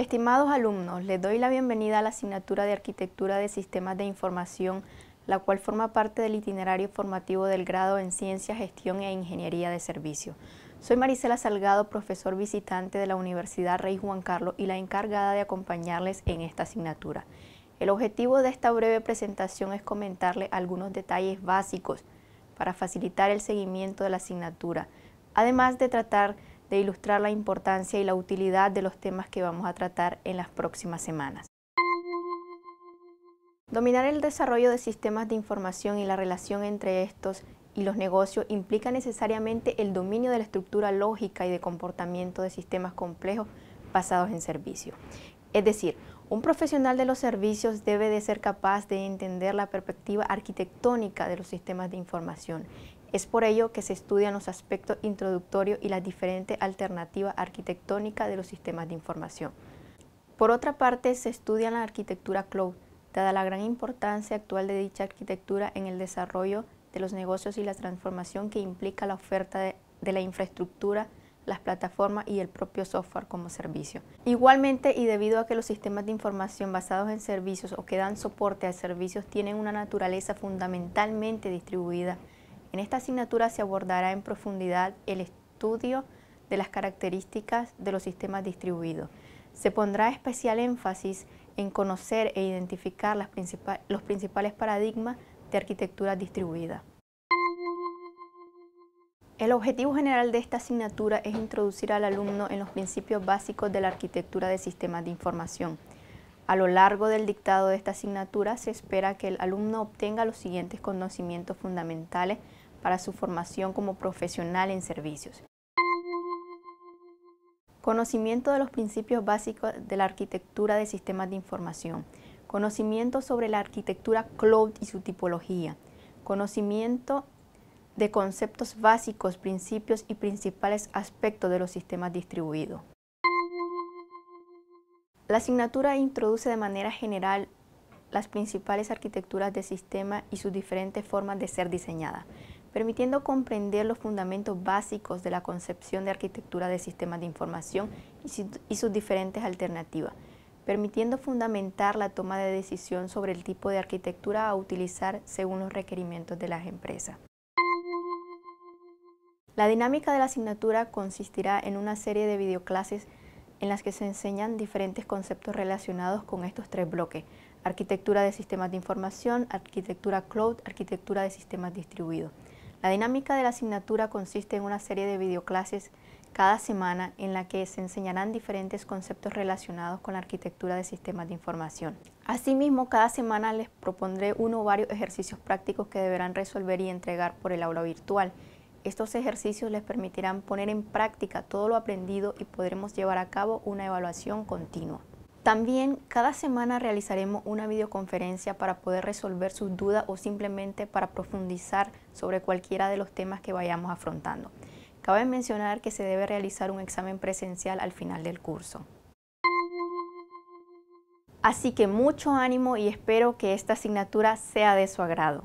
Estimados alumnos, les doy la bienvenida a la asignatura de Arquitectura de Sistemas de Información, la cual forma parte del itinerario formativo del grado en Ciencia, Gestión e Ingeniería de Servicio. Soy Marisela Salgado, profesor visitante de la Universidad Rey Juan Carlos y la encargada de acompañarles en esta asignatura. El objetivo de esta breve presentación es comentarle algunos detalles básicos para facilitar el seguimiento de la asignatura, además de tratar de ilustrar la importancia y la utilidad de los temas que vamos a tratar en las próximas semanas. Dominar el desarrollo de sistemas de información y la relación entre estos y los negocios implica necesariamente el dominio de la estructura lógica y de comportamiento de sistemas complejos basados en servicio. Es decir, un profesional de los servicios debe de ser capaz de entender la perspectiva arquitectónica de los sistemas de información es por ello que se estudian los aspectos introductorios y las diferentes alternativas arquitectónicas de los sistemas de información. Por otra parte, se estudia la arquitectura cloud, dada la gran importancia actual de dicha arquitectura en el desarrollo de los negocios y la transformación que implica la oferta de, de la infraestructura las plataformas y el propio software como servicio. Igualmente, y debido a que los sistemas de información basados en servicios o que dan soporte a servicios tienen una naturaleza fundamentalmente distribuida en esta asignatura se abordará en profundidad el estudio de las características de los sistemas distribuidos. Se pondrá especial énfasis en conocer e identificar los principales paradigmas de arquitectura distribuida. El objetivo general de esta asignatura es introducir al alumno en los principios básicos de la arquitectura de sistemas de información. A lo largo del dictado de esta asignatura se espera que el alumno obtenga los siguientes conocimientos fundamentales para su formación como profesional en servicios. Conocimiento de los principios básicos de la arquitectura de sistemas de información. Conocimiento sobre la arquitectura cloud y su tipología. Conocimiento de conceptos básicos, principios y principales aspectos de los sistemas distribuidos. La asignatura introduce de manera general las principales arquitecturas de sistema y sus diferentes formas de ser diseñadas permitiendo comprender los fundamentos básicos de la concepción de arquitectura de sistemas de información y, sus diferentes alternativas, permitiendo fundamentar la toma de decisión sobre el tipo de arquitectura a utilizar según los requerimientos de las empresas. La dinámica de la asignatura consistirá en una serie de videoclases en las que se enseñan diferentes conceptos relacionados con estos tres bloques, arquitectura de sistemas de información, arquitectura cloud, arquitectura de sistemas distribuidos. La dinámica de la asignatura consiste en una serie de videoclases cada semana en la que se enseñarán diferentes conceptos relacionados con la arquitectura de sistemas de información. Asimismo, cada semana les propondré uno o varios ejercicios prácticos que deberán resolver y entregar por el aula virtual. Estos ejercicios les permitirán poner en práctica todo lo aprendido y podremos llevar a cabo una evaluación continua. También cada semana realizaremos una videoconferencia para poder resolver sus dudas o simplemente para profundizar sobre cualquiera de los temas que vayamos afrontando. Cabe mencionar que se debe realizar un examen presencial al final del curso. Así que mucho ánimo y espero que esta asignatura sea de su agrado.